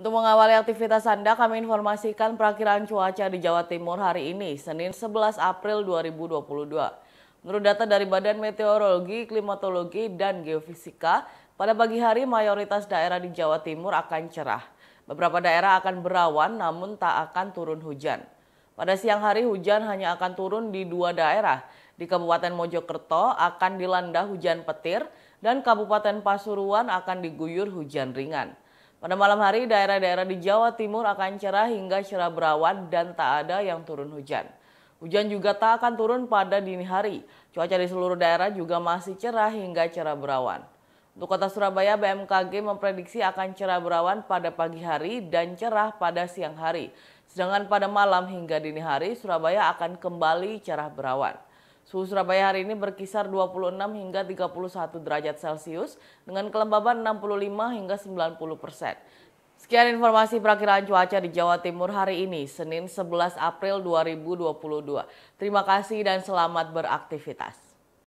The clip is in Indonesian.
Untuk mengawali aktivitas Anda, kami informasikan perakiran cuaca di Jawa Timur hari ini, Senin 11 April 2022. Menurut data dari Badan Meteorologi, Klimatologi, dan Geofisika, pada pagi hari mayoritas daerah di Jawa Timur akan cerah. Beberapa daerah akan berawan namun tak akan turun hujan. Pada siang hari hujan hanya akan turun di dua daerah. Di Kabupaten Mojokerto akan dilanda hujan petir dan Kabupaten Pasuruan akan diguyur hujan ringan. Pada malam hari, daerah-daerah di Jawa Timur akan cerah hingga cerah berawan dan tak ada yang turun hujan. Hujan juga tak akan turun pada dini hari. Cuaca di seluruh daerah juga masih cerah hingga cerah berawan. Untuk kota Surabaya, BMKG memprediksi akan cerah berawan pada pagi hari dan cerah pada siang hari. Sedangkan pada malam hingga dini hari, Surabaya akan kembali cerah berawan. Suhu Surabaya hari ini berkisar 26 hingga 31 derajat Celcius dengan kelembaban 65 hingga 90 persen. Sekian informasi perakiran cuaca di Jawa Timur hari ini, Senin 11 April 2022. Terima kasih dan selamat beraktivitas.